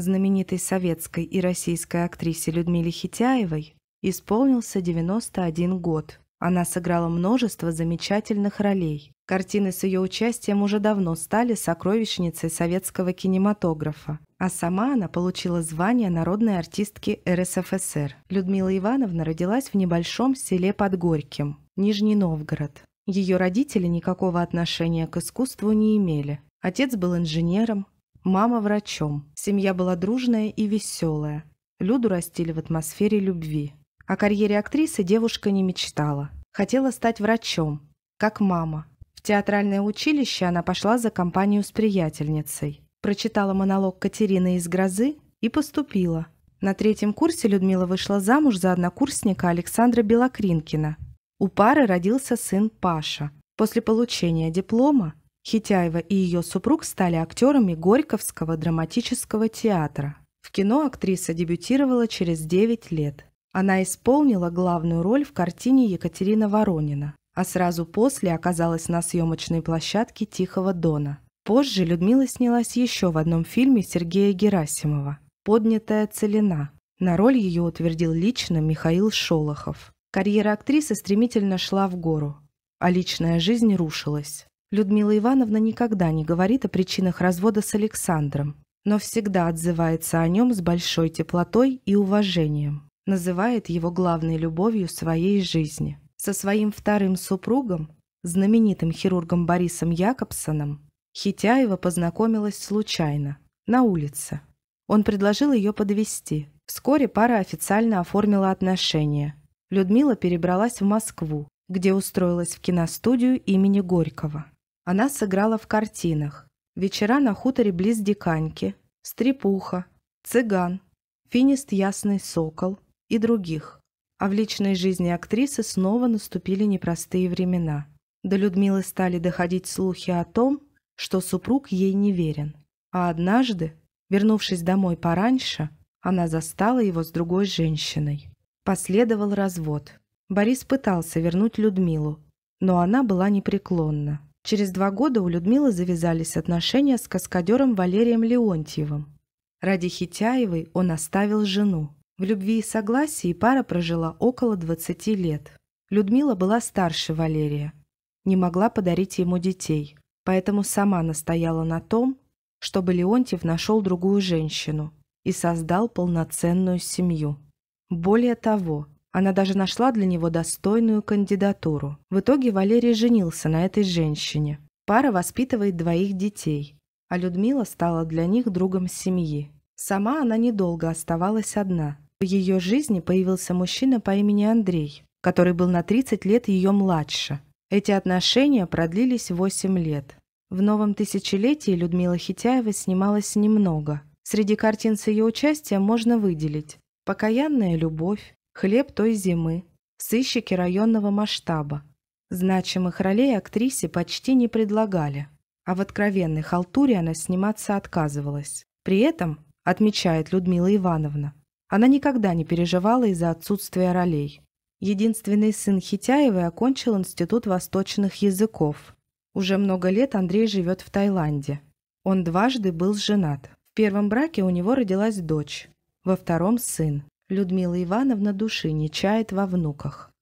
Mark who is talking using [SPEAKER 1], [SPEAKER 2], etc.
[SPEAKER 1] знаменитой советской и российской актрисе Людмиле Хитяевой, исполнился 91 год. Она сыграла множество замечательных ролей. Картины с ее участием уже давно стали сокровищницей советского кинематографа, а сама она получила звание народной артистки РСФСР. Людмила Ивановна родилась в небольшом селе под Горьким, Нижний Новгород. Ее родители никакого отношения к искусству не имели. Отец был инженером, Мама врачом. Семья была дружная и веселая. Люду растили в атмосфере любви. О карьере актрисы девушка не мечтала. Хотела стать врачом, как мама. В театральное училище она пошла за компанию с приятельницей. Прочитала монолог Катерины из «Грозы» и поступила. На третьем курсе Людмила вышла замуж за однокурсника Александра Белокринкина. У пары родился сын Паша. После получения диплома Хитяева и ее супруг стали актерами Горьковского драматического театра. В кино актриса дебютировала через 9 лет. Она исполнила главную роль в картине Екатерина Воронина, а сразу после оказалась на съемочной площадке «Тихого дона». Позже Людмила снялась еще в одном фильме Сергея Герасимова «Поднятая целина». На роль ее утвердил лично Михаил Шолохов. Карьера актрисы стремительно шла в гору, а личная жизнь рушилась. Людмила Ивановна никогда не говорит о причинах развода с Александром, но всегда отзывается о нем с большой теплотой и уважением. Называет его главной любовью своей жизни. Со своим вторым супругом, знаменитым хирургом Борисом Якобсоном, Хитяева познакомилась случайно, на улице. Он предложил ее подвести. Вскоре пара официально оформила отношения. Людмила перебралась в Москву, где устроилась в киностудию имени Горького. Она сыграла в картинах. Вечера на хуторе близ Диканьки, Стрепуха, Цыган, Финист Ясный Сокол и других. А в личной жизни актрисы снова наступили непростые времена. До Людмилы стали доходить слухи о том, что супруг ей не верен. А однажды, вернувшись домой пораньше, она застала его с другой женщиной. Последовал развод. Борис пытался вернуть Людмилу, но она была непреклонна. Через два года у Людмилы завязались отношения с каскадером Валерием Леонтьевым. Ради Хитяевой он оставил жену. В любви и согласии пара прожила около 20 лет. Людмила была старше Валерия. Не могла подарить ему детей, поэтому сама настояла на том, чтобы Леонтьев нашел другую женщину и создал полноценную семью. Более того, она даже нашла для него достойную кандидатуру. В итоге Валерий женился на этой женщине. Пара воспитывает двоих детей, а Людмила стала для них другом семьи. Сама она недолго оставалась одна. В ее жизни появился мужчина по имени Андрей, который был на 30 лет ее младше. Эти отношения продлились 8 лет. В новом тысячелетии Людмила Хитяева снималась немного. Среди картин с ее участием можно выделить «Покаянная любовь», хлеб той зимы, сыщики районного масштаба. Значимых ролей актрисе почти не предлагали, а в откровенной халтуре она сниматься отказывалась. При этом, отмечает Людмила Ивановна, она никогда не переживала из-за отсутствия ролей. Единственный сын Хитяевой окончил Институт восточных языков. Уже много лет Андрей живет в Таиланде. Он дважды был женат. В первом браке у него родилась дочь, во втором – сын. Людмила Ивановна души не чает во внуках.